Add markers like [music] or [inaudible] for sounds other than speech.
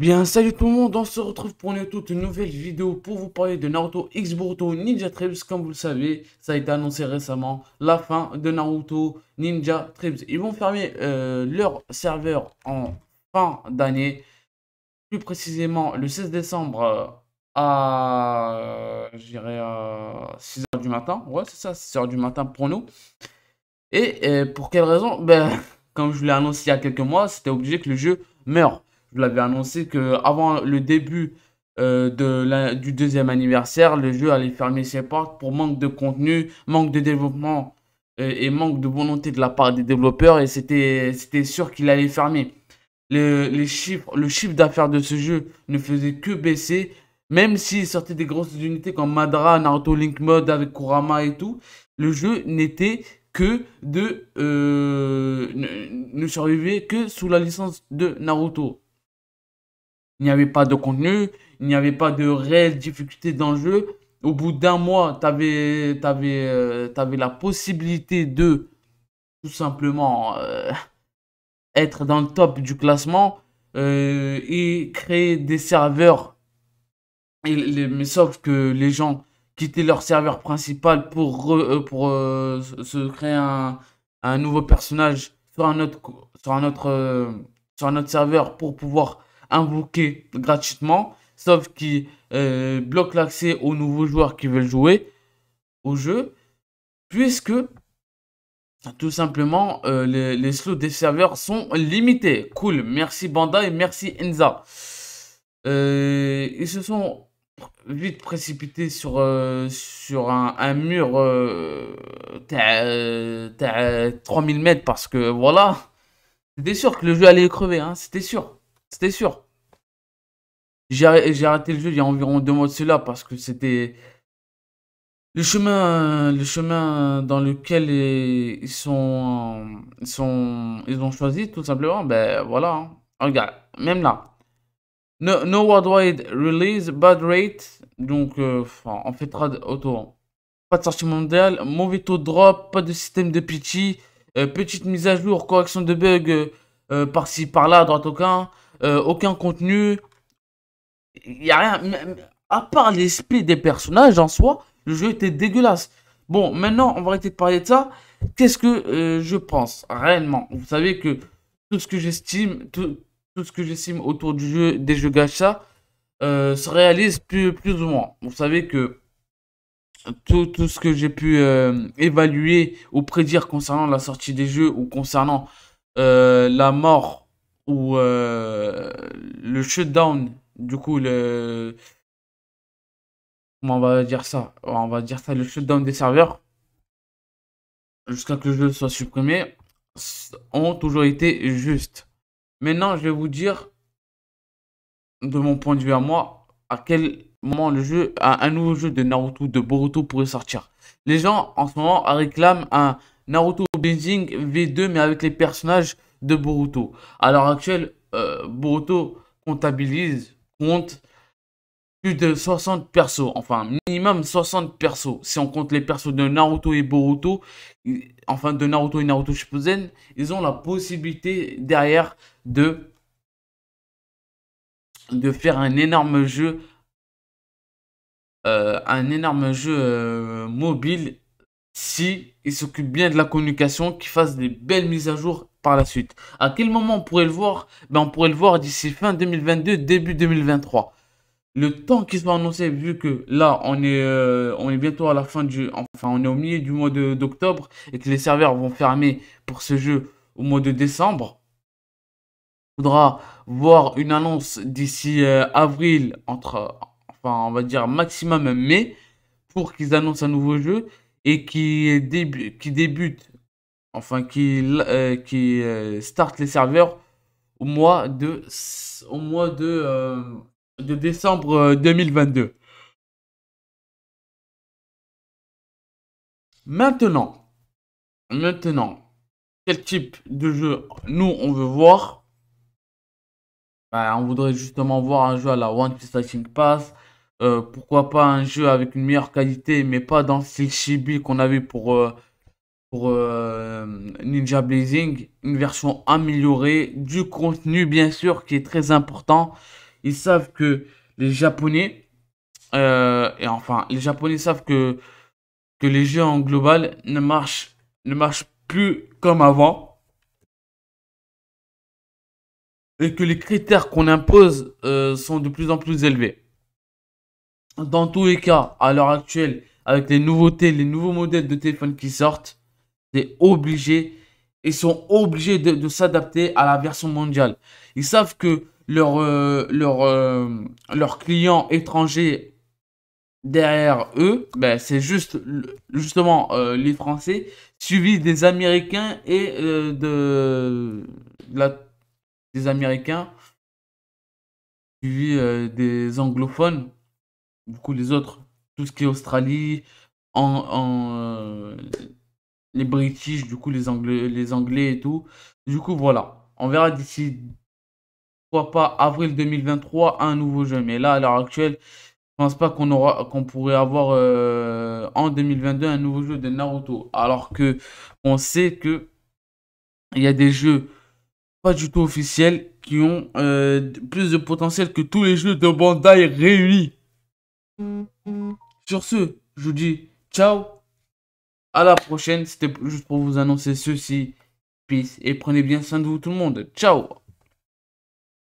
Bien, salut tout le monde, on se retrouve pour une toute nouvelle vidéo pour vous parler de Naruto X Boruto Ninja Tribes. Comme vous le savez, ça a été annoncé récemment, la fin de Naruto Ninja Tribes. Ils vont fermer euh, leur serveur en fin d'année, plus précisément le 16 décembre euh, à, à 6h du matin. Ouais, c'est ça, 6h du matin pour nous. Et pour quelle raison ben, [laughs] Comme je l'ai annoncé il y a quelques mois, c'était obligé que le jeu meure je l'avais annoncé que avant le début euh, de la, du deuxième anniversaire, le jeu allait fermer ses portes pour manque de contenu, manque de développement euh, et manque de volonté de la part des développeurs et c'était sûr qu'il allait fermer. chiffres, le chiffre d'affaires de ce jeu ne faisait que baisser, même s'il sortait des grosses unités comme Madra, Naruto Link Mode avec Kurama et tout, le jeu n'était que de euh, ne, ne survivait que sous la licence de Naruto il n'y avait pas de contenu, il n'y avait pas de réelle difficulté dans le jeu. Au bout d'un mois, tu avais, avais, euh, la possibilité de tout simplement euh, être dans le top du classement euh, et créer des serveurs. mais sauf que les gens quittaient leur serveur principal pour, pour se créer un, un, nouveau personnage sur un autre, sur un autre, sur un autre serveur pour pouvoir un gratuitement, sauf qui euh, bloque l'accès aux nouveaux joueurs qui veulent jouer au jeu, puisque tout simplement euh, les, slots des serveurs sont limités. Cool, merci Banda et merci Enza. Euh, ils se sont vite précipités sur, sur un, mur 3000 mètres parce que voilà, c'était sûr que le jeu allait crever, hein, c'était sûr. C'était sûr. J'ai arrêté le jeu il y a environ deux mois de cela parce que c'était le chemin, le chemin dans lequel ils sont, ils ont choisi tout simplement. Ben voilà, hein. regarde, même là. No, no worldwide release, bad rate, donc euh, on fait trad auto. Pas de sortie mondiale, mauvais taux de drop, pas de système de pitch, euh, petite mise à jour, correction de bug euh, par-ci par-là, droit au euh, aucun contenu. Il n'y a rien. À part l'esprit des personnages en soi, le jeu était dégueulasse. Bon, maintenant, on va arrêter de parler de ça. Qu'est-ce que euh, je pense réellement Vous savez que tout ce que j'estime, tout, ce que j'estime autour du jeu, des jeux gacha, euh, se réalise plus, ou moins. Vous savez que tout, ce que j'ai pu évaluer ou prédire concernant la sortie des jeux ou concernant la mort ou euh, le shutdown, du coup, le. Comment on va dire ça On va dire ça, le shutdown des serveurs, jusqu'à que le jeu soit supprimé, ont toujours été justes. Maintenant, je vais vous dire, de mon point de vue à moi, à quel moment le jeu, un nouveau jeu de Naruto, de Boruto pourrait sortir. Les gens, en ce moment, réclament un Naruto Blazing V2, mais avec les personnages de Boruto. À l'heure actuelle, euh, Boruto comptabilise, compte plus de 60 persos, enfin minimum 60 persos. Si on compte les persos de Naruto et Boruto, enfin de Naruto et Naruto Shippuden, ils ont la possibilité derrière de, de faire un énorme jeu, euh, un énorme jeu euh, mobile si ils s'occupent bien de la communication, qu'ils fassent des belles mises à jour par la suite. À quel moment on pourrait le voir ben, On pourrait le voir d'ici fin 2022, début 2023. Le temps qui soit annoncé, vu que là, on est, euh, on est bientôt à la fin du... Enfin, on est au milieu du mois d'octobre et que les serveurs vont fermer pour ce jeu au mois de décembre. Il faudra voir une annonce d'ici euh, avril, entre... Enfin, on va dire maximum mai, pour qu'ils annoncent un nouveau jeu et qui, qui débute enfin qui, euh, qui euh, start les serveurs au mois de, au mois de, euh, de décembre 2022. Maintenant, maintenant, quel type de jeu nous on veut voir ben, On voudrait justement voir un jeu à la One Piece Fighting Pass. pourquoi pas un jeu avec une meilleure qualité, mais pas dans le chibi qu'on avait pour pour euh, Ninja Blazing, une version améliorée, du contenu bien sûr qui est très important. Ils savent que les Japonais, euh, et enfin les Japonais savent que, que les jeux en global ne marchent, ne marchent plus comme avant. Et que les critères qu'on impose euh, sont de plus en plus élevés. Dans tous les cas, à l'heure actuelle, avec les nouveautés, les nouveaux modèles de téléphone qui sortent, c'est obligé. Ils sont obligés de, s'adapter à la version mondiale. Ils savent que leurs leur, euh, euh, clients étrangers derrière eux, ben, c'est juste justement euh, les Français, suivis des Américains et de, des Américains, suivis des anglophones, beaucoup les autres, tout ce qui est Australie, en, en les British, du coup les Anglais, les Anglais et tout. Du coup voilà, on verra d'ici, pourquoi pas, avril 2023, un nouveau jeu. Mais là, à l'heure actuelle, je pense pas qu'on aura qu'on pourrait avoir euh, en 2022 un nouveau jeu de Naruto alors que on sait que il y a des jeux pas du tout officiels qui ont euh, plus de potentiel que tous les jeux de Bandai réunis. Mm, mm. Sur ce, je vous dis ciao à la prochaine. C'était juste pour vous annoncer ceci. Peace et prenez bien soin de vous tout le monde. Ciao